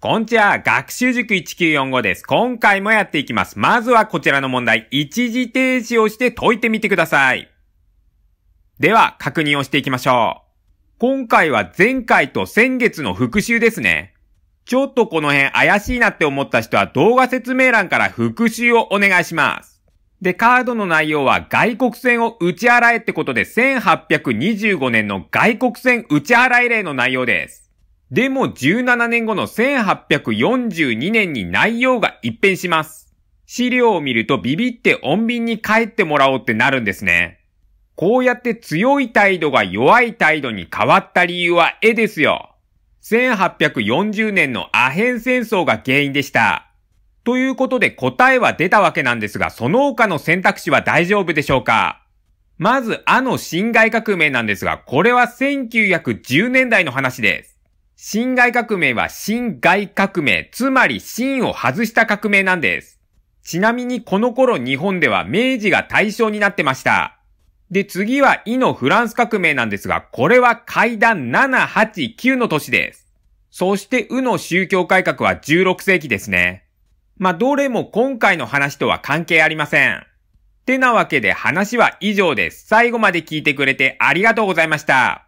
こんちは、学習塾1945です。今回もやっていきます。まずはこちらの問題、一時停止をして解いてみてください。では、確認をしていきましょう。今回は前回と先月の復習ですね。ちょっとこの辺怪しいなって思った人は動画説明欄から復習をお願いします。で、カードの内容は外国船を打ち払えってことで1825年の外国船打ち払い例の内容です。でも17年後の1842年に内容が一変します。資料を見るとビビって穏便に帰ってもらおうってなるんですね。こうやって強い態度が弱い態度に変わった理由は絵ですよ。1840年のアヘン戦争が原因でした。ということで答えは出たわけなんですが、その他の選択肢は大丈夫でしょうかまず、あの侵害革命なんですが、これは1910年代の話です。辛亥革命は辛亥革命、つまり辛を外した革命なんです。ちなみにこの頃日本では明治が対象になってました。で、次はイのフランス革命なんですが、これは階段7、8、9の年です。そしてウの宗教改革は16世紀ですね。まあ、どれも今回の話とは関係ありません。てなわけで話は以上です。最後まで聞いてくれてありがとうございました。